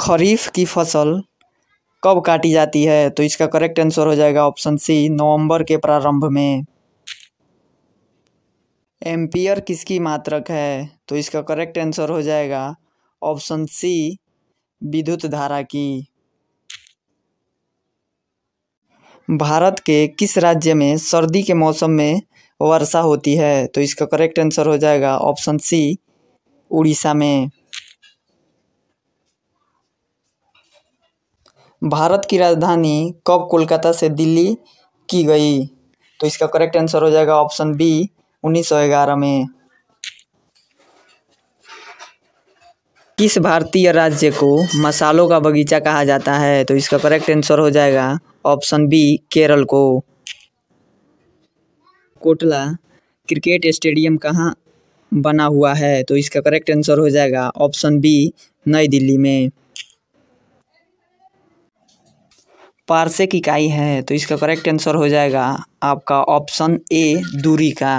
खरीफ की फसल कब काटी जाती है तो इसका करेक्ट आंसर हो जाएगा ऑप्शन सी नवंबर के प्रारंभ में एम्पियर किसकी मात्रक है तो इसका करेक्ट आंसर हो जाएगा ऑप्शन सी विद्युत धारा की भारत के किस राज्य में सर्दी के मौसम में वर्षा होती है तो इसका करेक्ट आंसर हो जाएगा ऑप्शन सी उड़ीसा में भारत की राजधानी कब कोलकाता से दिल्ली की गई तो इसका करेक्ट आंसर हो जाएगा ऑप्शन बी उन्नीस सौ ग्यारह में किस भारतीय राज्य को मसालों का बगीचा कहा जाता है तो इसका करेक्ट आंसर हो जाएगा ऑप्शन बी केरल को कोटला क्रिकेट स्टेडियम कहाँ बना हुआ है तो इसका करेक्ट आंसर हो जाएगा ऑप्शन बी नई दिल्ली में पारसेक इकाई है तो इसका करेक्ट आंसर हो जाएगा आपका ऑप्शन ए दूरी का